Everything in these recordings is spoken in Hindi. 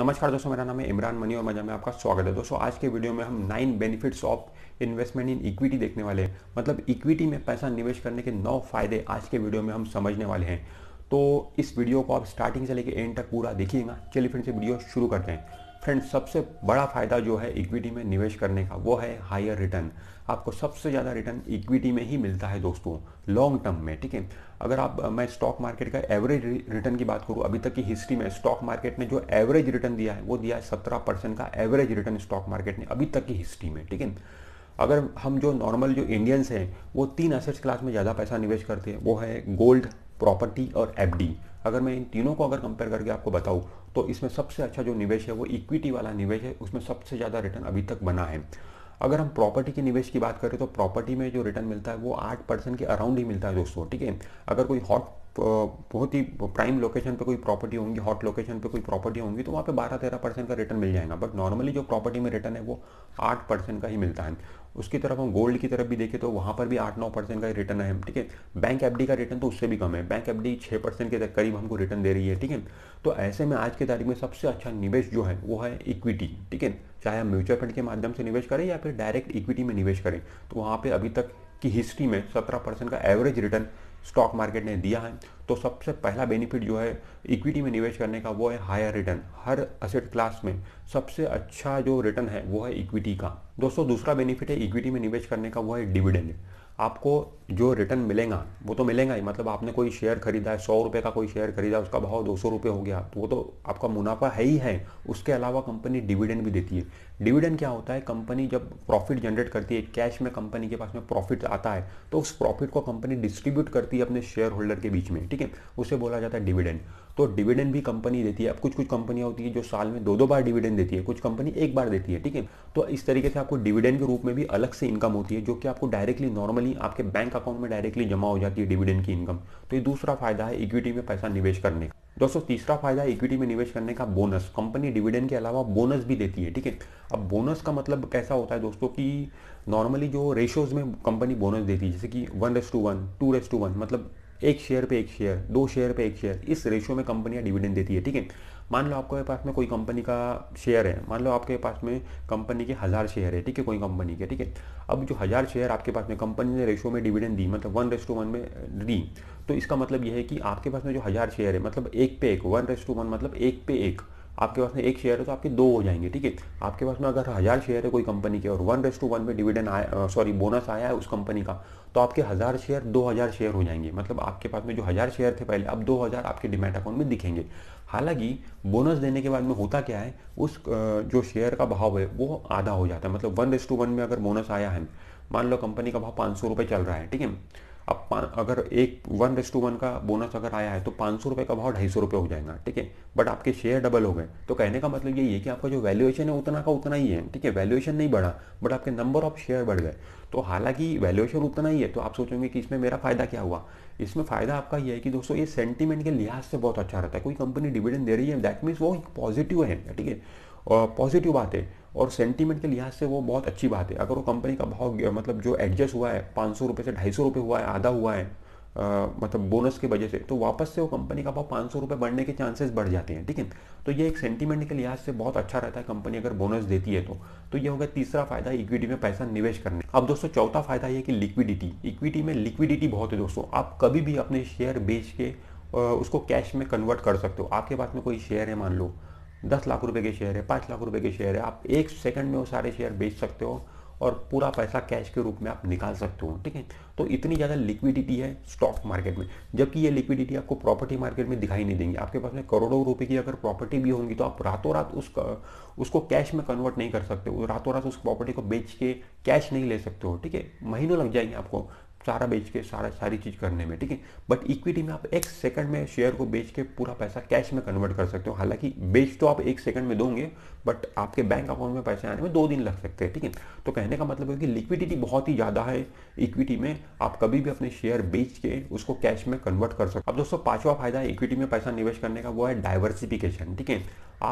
नमस्कार दोस्तों मेरा नाम है इमरान मनी और मजा में आपका स्वागत है दोस्तों आज के वीडियो में हम nine benefits of investment in equity देखने वाले हैं मतलब इक्विटी में पैसा निवेश करने के नौ फायदे आज के वीडियो में हम समझने वाले हैं तो इस वीडियो को आप स्टार्टिंग से लेकर एंड तक पूरा देखिएगा चलिए फिर से वीडियो शुरू करते हैं फ्रेंड सबसे बड़ा फ़ायदा जो है इक्विटी में निवेश करने का वो है हायर रिटर्न आपको सबसे ज़्यादा रिटर्न इक्विटी में ही मिलता है दोस्तों लॉन्ग टर्म में ठीक है अगर आप मैं स्टॉक मार्केट का एवरेज रिटर्न की बात करूँ अभी तक की हिस्ट्री में स्टॉक मार्केट ने जो एवरेज रिटर्न दिया है वो दिया है सत्रह परसेंट का एवरेज रिटर्न स्टॉक मार्केट ने अभी तक की हिस्ट्री में ठीक है अगर हम जो नॉर्मल जो इंडियंस हैं वो तीन एसेट्स क्लास में ज़्यादा पैसा निवेश करते हैं वो है गोल्ड प्रॉपर्टी और एफडी अगर मैं इन तीनों को अगर कंपेयर करके आपको बताऊँ तो इसमें सबसे अच्छा जो निवेश है वो इक्विटी वाला निवेश है उसमें सबसे ज़्यादा रिटर्न अभी तक बना है अगर हम प्रॉपर्टी के निवेश की बात करें तो प्रॉपर्टी में जो रिटर्न मिलता है वो आठ परसेंट के अराउंड ही मिलता है दोस्तों ठीक है अगर कोई हॉट बहुत ही प्राइम लोकेशन पे कोई प्रॉपर्टी होंगी हॉट लोकेशन पे कोई प्रॉपर्टी होंगी तो वहाँ पे बारह तेरह परसेंट का रिटर्न मिल जाएगा बट नॉर्मली जो प्रॉपर्टी में रिटर्न है वो आठ परसेंट का ही मिलता है उसकी तरफ हम गोल्ड की तरफ भी देखें तो वहाँ पर भी आठ नौ परसेंट का रिटर्न है ठीक है बैंक एफ का रिटर्न तो उससे भी कम है बैंक एफ डी छः परसेंट के करीब हमको रिटर्न दे रही है ठीक है तो ऐसे में आज की तारीख में सबसे अच्छा निवेश जो है वो है इक्विटी ठीक है चाहे हम म्यूचुअल फंड के माध्यम से निवेश करें या फिर डायरेक्ट इक्विटी में निवेश करें तो वहाँ पर अभी तक की हिस्ट्री में सत्रह परसेंट का एवरेज रिटर्न स्टॉक मार्केट ने दिया है तो सबसे पहला बेनिफिट जो है इक्विटी में निवेश करने का वो है हायर रिटर्न हर असेट क्लास में सबसे अच्छा जो रिटर्न है वो है इक्विटी का दोस्तों दूसरा बेनिफिट है इक्विटी में निवेश करने का वो है डिविडेंड आपको जो रिटर्न मिलेगा वो तो मिलेगा ही मतलब आपने कोई शेयर खरीदा है सौ रुपये का कोई शेयर खरीदा उसका भाव दो सौ रुपये हो गया तो वो तो आपका मुनाफा है ही है उसके अलावा कंपनी डिविडेंड भी देती है डिविडेंड क्या होता है कंपनी जब प्रॉफिट जनरेट करती है कैश में कंपनी के पास में प्रॉफिट आता है तो उस प्रॉफिट को कंपनी डिस्ट्रीब्यूट करती है अपने शेयर होल्डर के बीच में ठीक है उसे बोला जाता है डिविडेंड तो डिविडेंड भी कंपनी देती है अब कुछ कुछ कंपनियां होती है जो साल में दो दो बार डिविडेंड देती है कुछ कंपनी एक बार देती है ठीक है तो इस तरीके से आपको डिविडेंड के रूप में भी अलग से इनकम होती है जो कि आपको डायरेक्टली नॉर्मली आपके बैंक अकाउंट में डायरेक्टली जमा हो जाती है डिविडेंड की इनकम तो ये दूसरा फायदा है इक्विटी में पैसा निवेश करने का दोस्तों तीसरा फायदा है इक्विटी में निवेश करने का बोनस कंपनी डिविडेंड के अलावा बोनस भी देती है ठीक है अब बोनस का मतलब कैसा होता है दोस्तों कि नॉर्मली जो रेशोज में कंपनी बोनस देती है जैसे कि one is to one two is to one मतलब एक शेयर पे एक शेयर दो शेयर पे एक शेयर इस रेशियो में कंपनियां डिविडेंड देती है ठीक है मान लो आपके पास में कोई कंपनी का शेयर है मान लो आपके पास में कंपनी के हज़ार शेयर है ठीक है कोई कंपनी के ठीक है अब जो हज़ार शेयर आपके पास में कंपनी ने रेशो में डिविडेंड दी मतलब वन रेस टू वन में दी तो इसका मतलब यह है कि आपके पास में जो हज़ार शेयर है मतलब एक पे एक वन रेस टू वन मतलब एक पे एक आपके पास में एक शेयर है तो आपके दो हो जाएंगे ठीक है आपके पास में अगर हज़ार शेयर है कोई कंपनी के और वन रेस टू वन में डिविडेंड आया सॉरी बोनस आया है उस कंपनी का तो आपके हज़ार शेयर दो हज़ार शेयर हो जाएंगे मतलब आपके पास में जो हज़ार शेयर थे पहले अब दो हज़ार आपके डिमेट अकाउंट में दिखेंगे हालांकि बोनस देने के बाद में होता क्या है उस जो शेयर का भाव है वो आधा हो जाता है मतलब वन रेस टू वन में अगर बोनस आया है मान लो कंपनी का भाव पाँच सौ रुपये चल रहा है ठीक है अब अगर एक वन रेस टू वन का बोनस अगर आया है तो पाँच सौ रुपये का भाव ढाई सौ रुपये हो जाएगा ठीक है बट आपके शेयर डबल हो गए तो कहने का मतलब यही है कि आपका जो वैल्यूएशन है उतना का उतना ही है ठीक है वैल्यूएशन नहीं बढ़ा बट आपके नंबर ऑफ शेयर बढ़ गए तो हालांकि वैल्यूएशन उतना ही है तो आप सोचेंगे कि इसमें मेरा फ़ायदा क्या हुआ इसमें फ़ायदा आपका यह है कि दोस्तों ये सेंटीमेंट के लिहाज से बहुत अच्छा रहता है कोई कंपनी डिविडेंड दे रही है दैट मीन्स वो पॉजिटिव है ठीक है पॉजिटिव बात है और सेंटीमेंट के लिहाज से वो बहुत अच्छी बात है अगर वो कंपनी का भाव मतलब जो एडजस्ट हुआ है पाँच सौ रुपये से ढाई सौ रुपये हुआ है आधा हुआ है आ, मतलब बोनस की वजह से तो वापस से वो कंपनी का भाव पाँच सौ रुपये बढ़ने के चांसेस बढ़ जाते हैं ठीक है तो ये एक सेंटीमेंट के लिहाज से बहुत अच्छा रहता है कंपनी अगर बोनस देती है तो तो ये हो गया तीसरा फायदा इक्विटी में पैसा निवेश करने अब दोस्तों चौथा फायदा ये कि लिक्विडिटी इक्विटी में लिक्विडिटी बहुत है दोस्तों आप कभी भी अपने शेयर बेच के उसको कैश में कन्वर्ट कर सकते हो आपके पास में कोई शेयर है मान लो दस लाख रुपए के शेयर है पाँच लाख रुपए के शेयर है आप एक सेकंड में वो सारे शेयर बेच सकते हो और पूरा पैसा कैश के रूप में आप निकाल सकते हो ठीक है तो इतनी ज़्यादा लिक्विडिटी है स्टॉक मार्केट में जबकि ये लिक्विडिटी आपको प्रॉपर्टी मार्केट में दिखाई नहीं देंगी आपके पास में करोड़ों रुपए की अगर प्रॉपर्टी भी होंगी तो आप रातों रात उस उसको कैश में कन्वर्ट नहीं कर सकते रातों रात उस प्रॉपर्टी को बेच के कैश नहीं ले सकते हो ठीक है महीनों लग जाएंगे आपको सारा बेच के सारा सारी चीज़ करने में ठीक है बट इक्विटी में आप एक सेकंड में शेयर को बेच के पूरा पैसा कैश में कन्वर्ट कर सकते हो हालांकि बेच तो आप एक सेकंड में दोगे बट आपके बैंक अकाउंट में पैसे आने में दो दिन लग सकते हैं ठीक है तो कहने का मतलब है कि लिक्विडिटी बहुत ही ज़्यादा है इक्विटी में आप कभी भी अपने शेयर बेच के उसको कैश में कन्वर्ट कर सकते अब दोस्तों पांचवा फायदा इक्विटी में पैसा निवेश करने का वो है डाइवर्सिफिकेशन ठीक है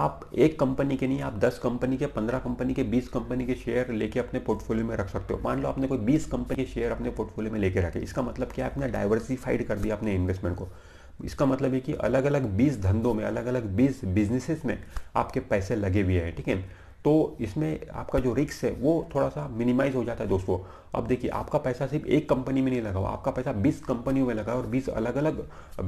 आप एक कंपनी के नहीं आप दस कंपनी के पंद्रह कंपनी के बीस कंपनी के शेयर लेके अपने पोर्टफोलियो में रख सकते हो मान लो आपने कोई बीस कंपनी के शेयर अपने पोर्टफोलियो में लेके रखे इसका मतलब क्या आपने डाइवर्सिफाइड कर दिया अपने इन्वेस्टमेंट को इसका मतलब है कि अलग अलग बीस धंधों में अलग अलग बीस बिजनेसेस में आपके पैसे लगे हुए हैं ठीक है तो इसमें आपका जो रिक्स है वो थोड़ा सा मिनिमाइज हो जाता है दोस्तों अब देखिए आपका पैसा सिर्फ एक कंपनी में नहीं लगा हुआ आपका पैसा 20 कंपनियों में लगा है और 20 अलग अलग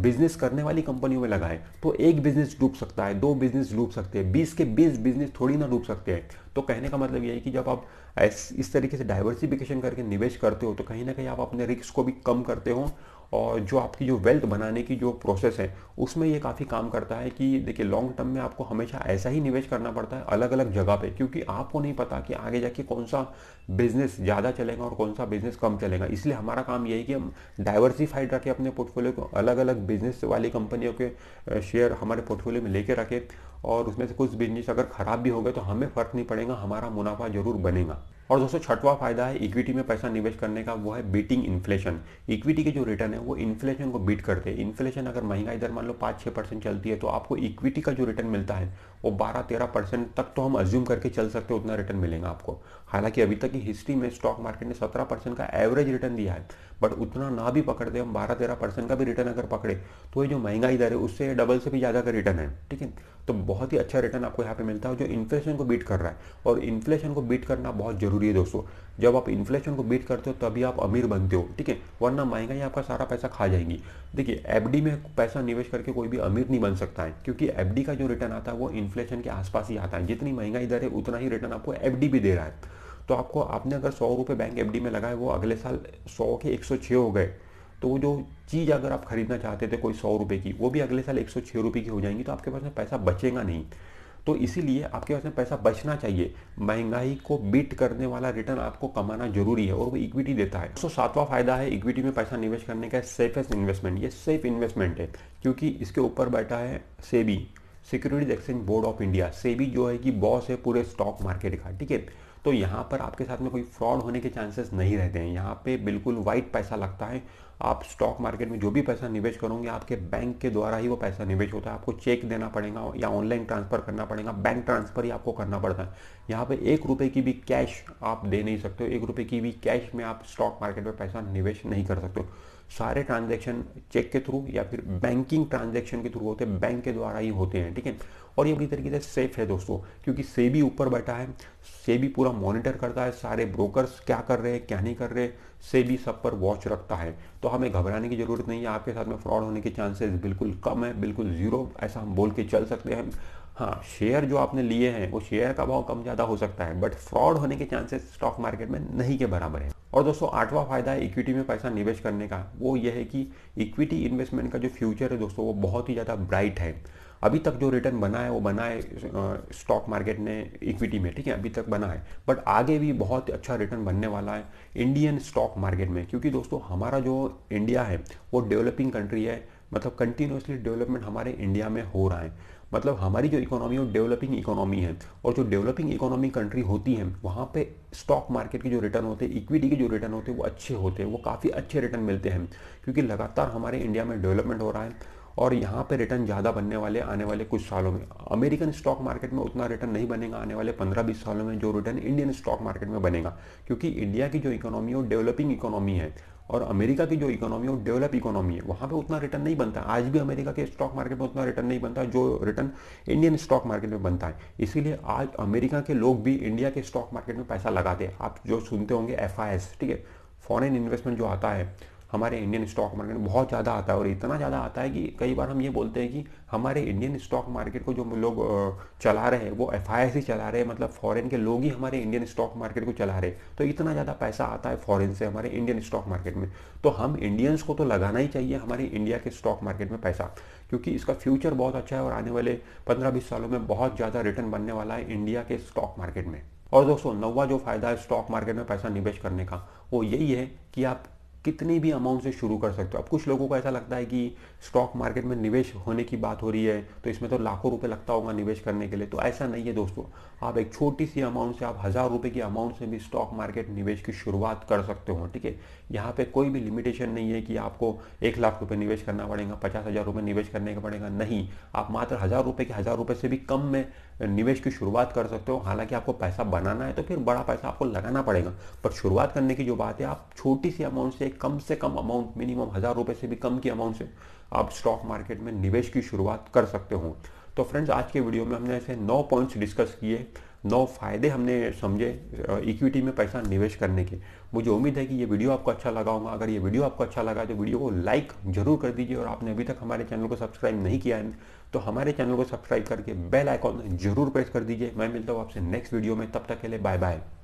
बिजनेस करने वाली कंपनियों में लगा है तो एक बिजनेस डूब सकता है दो बिजनेस डूब सकते हैं बीस के बीस बिजनेस थोड़ी ना डूब सकते हैं तो कहने का मतलब यह है कि जब आप इस तरीके से डाइवर्सिफिकेशन करके निवेश करते हो तो कहीं ना कहीं आप अपने रिक्स को भी कम करते हो और जो आपकी जो वेल्थ बनाने की जो प्रोसेस है उसमें ये काफ़ी काम करता है कि देखिए लॉन्ग टर्म में आपको हमेशा ऐसा ही निवेश करना पड़ता है अलग अलग जगह पे क्योंकि आपको नहीं पता कि आगे जाके कौन सा बिजनेस ज़्यादा चलेगा और कौन सा बिजनेस कम चलेगा इसलिए हमारा काम यही कि हम डाइवर्सिफाइड रखें अपने पोर्टफोलियो को अलग अलग बिजनेस वाली कंपनियों के शेयर हमारे पोर्टफोलियो में लेके रखें और उसमें से कुछ बिजनेस अगर ख़राब भी हो गए तो हमें फ़र्क नहीं पड़ेगा हमारा मुनाफा ज़रूर बनेगा और दोस्तों छठवां फायदा है इक्विटी में पैसा निवेश करने का वो है बीटिंग इन्फ्लेशन इक्विटी के जो रिटर्न है वो इन्फ्लेशन को बीट करते हैं इन्फ्लेशन अगर महंगाई दर मान लो पाँच छः परसेंट चलती है तो आपको इक्विटी का जो रिटर्न मिलता है वो बारह तेरह परसेंट तक तो हम अज्यूम करके चल सकते हैं उतना रिटर्न मिलेगा आपको हालांकि अभी तक की हिस्ट्री में स्टॉक मार्केट ने 17 परसेंट का एवरेज रिटर्न दिया है बट उतना ना भी पकड़ते हम 12 तेरह परसेंट का भी रिटर्न अगर पकड़े तो ये जो महंगाई दर है उससे डबल से भी ज़्यादा का रिटर्न है ठीक है तो बहुत ही अच्छा रिटर्न आपको यहाँ पे मिलता है जो इन्फ्लेशन को बीट कर रहा है और इन्फ्लेशन को बीट करना बहुत ज़रूरी है दोस्तों जब आप इन्फ्लेशन को बीट करते हो तभी आप अमीर बनते हो ठीक है वरना महंगाई आपका सारा पैसा खा जाएंगी देखिए एफ में पैसा निवेश करके कोई भी अमीर नहीं बन सकता है क्योंकि एफ का जो रिटर्न आता है वो इन्फ्लेशन के आसपास ही आता है जितनी महंगाई दर है उतना ही रिटर्न आपको एफ भी दे रहा है तो आपको आपने अगर सौ रुपये बैंक एफ में लगाए वो अगले साल सौ के एक सौ हो गए तो वो जो चीज़ अगर आप ख़रीदना चाहते थे कोई सौ रुपये की वो भी अगले साल एक सौ की हो जाएंगी तो आपके पास में पैसा बचेगा नहीं तो इसीलिए आपके पास में पैसा बचना चाहिए महंगाई को बीट करने वाला रिटर्न आपको कमाना जरूरी है और वो इक्विटी देता है सो सातवां फायदा है इक्विटी में पैसा निवेश करने का सेफेस्ट इन्वेस्टमेंट ये सेफ इन्वेस्टमेंट है क्योंकि इसके ऊपर बैठा है SEBI securities exchange board of India SEBI जो है कि बॉस है पूरे स्टॉक मार्केट का ठीक है तो यहाँ पर आपके साथ में कोई फ्रॉड होने के चांसेस नहीं रहते हैं यहाँ पे बिल्कुल वाइट पैसा लगता है आप स्टॉक मार्केट में जो भी पैसा निवेश करोगे आपके बैंक के द्वारा ही वो पैसा निवेश होता है आपको चेक देना पड़ेगा या ऑनलाइन ट्रांसफ़र करना पड़ेगा बैंक ट्रांसफ़र ही आपको करना पड़ता है यहाँ पे एक रुपये की भी कैश आप दे नहीं सकते हो एक रुपये की भी कैश में आप स्टॉक मार्केट में पैसा निवेश नहीं कर सकते हो सारे ट्रांजेक्शन चेक के थ्रू या फिर हम्म। बैंकिंग ट्रांजेक्शन के थ्रू होते हैं हम्म। बैंक के द्वारा ही होते हैं ठीक है और ये पूरी तरीके से सेफ है दोस्तों क्योंकि सेबी ऊपर बैठा है सेबी पूरा मॉनिटर करता है सारे ब्रोकर्स क्या कर रहे हैं क्या नहीं कर रहे सेबी सब पर वॉच रखता है तो हमें घबराने की ज़रूरत नहीं है आपके साथ में फ्रॉड होने के चांसेस बिल्कुल कम है बिल्कुल ज़ीरो ऐसा हम बोल के चल सकते हैं हाँ शेयर जो आपने लिए हैं वो शेयर का भाव कम ज़्यादा हो सकता है बट फ्रॉड होने के चांसेस स्टॉक मार्केट में नहीं के बराबर है और दोस्तों आठवां फायदा है इक्विटी में पैसा निवेश करने का वो यह है कि इक्विटी इन्वेस्टमेंट का जो फ्यूचर है दोस्तों वो बहुत ही ज़्यादा ब्राइट है अभी तक जो रिटर्न बना है वो बना है स्टॉक मार्केट ने इक्विटी में ठीक है अभी तक बना है बट आगे भी बहुत अच्छा रिटर्न बनने वाला है इंडियन स्टॉक मार्केट में क्योंकि दोस्तों हमारा जो इंडिया है वो डेवलपिंग कंट्री है मतलब कंटिन्यूसली डेवलपमेंट हमारे इंडिया में हो रहा है मतलब हमारी जो इकोनॉमी वो डेवलपिंग इकोनॉमी है और जो डेवलपिंग इकोनॉमी कंट्री होती है वहाँ पे स्टॉक मार्केट के जो रिटर्न होते हैं इक्विटी के जो रिटर्न होते हैं वो अच्छे होते हैं वो काफ़ी अच्छे रिटर्न मिलते हैं क्योंकि लगातार हमारे इंडिया में डेवलपमेंट हो रहा है और यहाँ पे रिटर्न ज़्यादा बनने वाले आने वाले कुछ सालों में अमेरिकन स्टॉक मार्केट में उतना रिटर्न नहीं बनेगा आने वाले पंद्रह बीस सालों में जो रिटर्न इंडियन स्टॉक मार्केट में बनेगा क्योंकि इंडिया की जो इकोनॉमी है वो डेवलपिंग इकोनॉमी है और अमेरिका की जो इकोनॉमी है वो डेवलप इकोनॉमी है वहाँ पे उतना रिटर्न नहीं बनता आज भी अमेरिका के स्टॉक मार्केट में उतना रिटर्न नहीं बनता जो रिटर्न इंडियन स्टॉक मार्केट में बनता है इसीलिए आज अमेरिका के लोग भी इंडिया के स्टॉक मार्केट में पैसा लगाते हैं आप जो सुनते होंगे एफ ठीक है फॉरेन इन्वेस्टमेंट जो आता है हमारे इंडियन स्टॉक मार्केट में बहुत ज़्यादा आता है और इतना ज़्यादा आता है कि कई बार हम ये बोलते हैं कि हमारे इंडियन स्टॉक मार्केट को जो लोग चला रहे हैं वो एफ ही चला रहे हैं मतलब फॉरेन के लोग ही हमारे इंडियन स्टॉक मार्केट को चला रहे हैं तो इतना ज़्यादा पैसा आता है फॉरेन से हमारे इंडियन स्टॉक मार्केट में तो हम इंडियंस को तो लगाना ही चाहिए हमारे इंडिया के स्टॉक मार्केट में पैसा क्योंकि इसका फ्यूचर बहुत अच्छा है और आने वाले पंद्रह बीस सालों में बहुत ज़्यादा रिटर्न बनने वाला है इंडिया के स्टॉक मार्केट में और दोस्तों नवा जो फायदा है स्टॉक मार्केट में पैसा निवेश करने का वो यही है कि आप कितनी भी अमाउंट से शुरू कर सकते हो अब कुछ लोगों को ऐसा लगता है कि स्टॉक मार्केट में निवेश होने की बात हो रही है तो इसमें तो लाखों रुपए लगता होगा निवेश करने के लिए तो ऐसा नहीं है दोस्तों आप एक छोटी सी अमाउंट से आप हज़ार रुपये की अमाउंट से भी स्टॉक मार्केट निवेश की शुरुआत कर सकते हो ठीक है यहाँ पर कोई भी लिमिटेशन नहीं है कि आपको एक लाख रुपये निवेश करना पड़ेगा पचास हज़ार रुपये निवेश करने का पड़ेगा नहीं आप मात्र हज़ार रुपये के हज़ार रुपये से भी कम में निवेश की शुरुआत कर सकते हो हालांकि आपको पैसा बनाना है तो फिर बड़ा पैसा आपको लगाना पड़ेगा पर शुरुआत करने की जो बात है आप छोटी सी अमाउंट से एक कम से कम अमाउंट मिनिमम हज़ार रुपये से भी कम की अमाउंट से आप स्टॉक मार्केट में निवेश की शुरुआत कर सकते हो तो फ्रेंड्स आज के वीडियो में हमने ऐसे नौ पॉइंट्स डिस्कस किए नौ फायदे हमने समझे इक्विटी में पैसा निवेश करने के मुझे उम्मीद है कि ये वीडियो आपको अच्छा लगा होगा अगर ये वीडियो आपको अच्छा लगा तो वीडियो को लाइक जरूर कर दीजिए और आपने अभी तक हमारे चैनल को सब्सक्राइब नहीं किया है तो हमारे चैनल को सब्सक्राइब करके बेल आइकॉन जरूर प्रेस कर दीजिए मैं मिलता हूँ आपसे नेक्स्ट वीडियो में तब तक के लिए बाय बाय